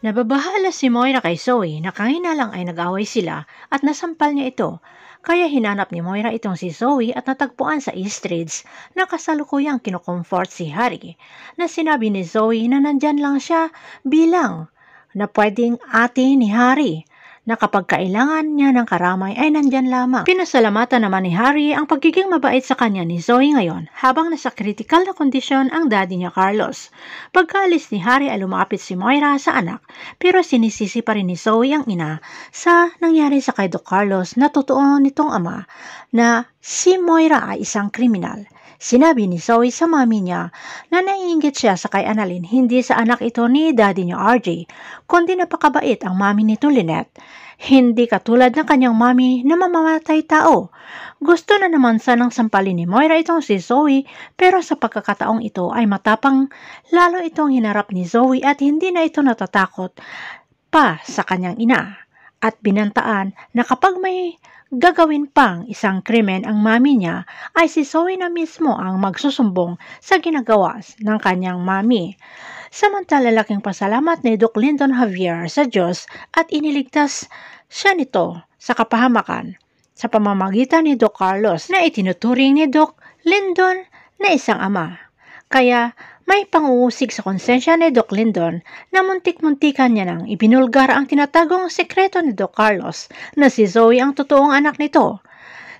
Nababahala si Moira kay Zoe na lang ay nag-away sila at nasampal niya ito. Kaya hinanap ni Moira itong si Zoe at natagpuan sa East Streets na kasalukuyang kinukomfort si Harry na sinabi ni Zoe na nandyan lang siya bilang na pwedeng ate ni Harry na kapag kailangan niya ng karamay ay nandyan lamang. Pinasalamatan naman ni Harry ang pagiging mabait sa kanya ni Zoe ngayon habang nasa critical na kondisyon ang daddy niya Carlos. Pagkaalis ni Harry ay lumapit si Moira sa anak pero sinisisi pa rin ni Zoe ang ina sa nangyari sa kay Doc Carlos na totoo nitong ama na Si Moira ay isang kriminal. Sinabi ni Zoe sa mami niya na naiingit siya sa kay Annalyn hindi sa anak ito ni daddy niya RJ, kundi napakabait ang mami nito Lynette. Hindi katulad ng kanyang mami na mamamatay tao. Gusto na naman sanang sampalin ni Moira itong si Zoe pero sa pagkakataong ito ay matapang lalo itong hinarap ni Zoe at hindi na ito natatakot pa sa kanyang ina at binantaan na kapag may gagawin pang isang krimen ang mami niya ay si Zoe na mismo ang magsusumbong sa ginagawa ng kanyang mami. Samantala laking pasalamat ni Doc Lyndon Javier sa Diyos at iniligtas siya nito sa kapahamakan sa pamamagitan ni Doc Carlos na itinuturing ni Doc Lyndon na isang ama. Kaya may pangungusig sa konsensya ni Doc Lindon na muntik-muntikan niya nang ibinulgar ang tinatagong sekreto ni Doc Carlos na si Zoe ang totoong anak nito.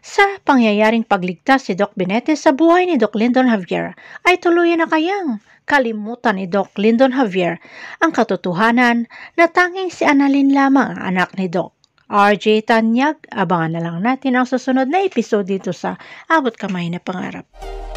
Sa pangyayaring pagligtas si Doc Benitez sa buhay ni Doc Lyndon Javier ay tuluyan na kayang kalimutan ni Doc Lyndon Javier ang katotohanan na tanging si Annalyn lamang ang anak ni Doc. RJ Tanyag, abangan na lang natin ang susunod na episode dito sa Abot Kamay na Pangarap.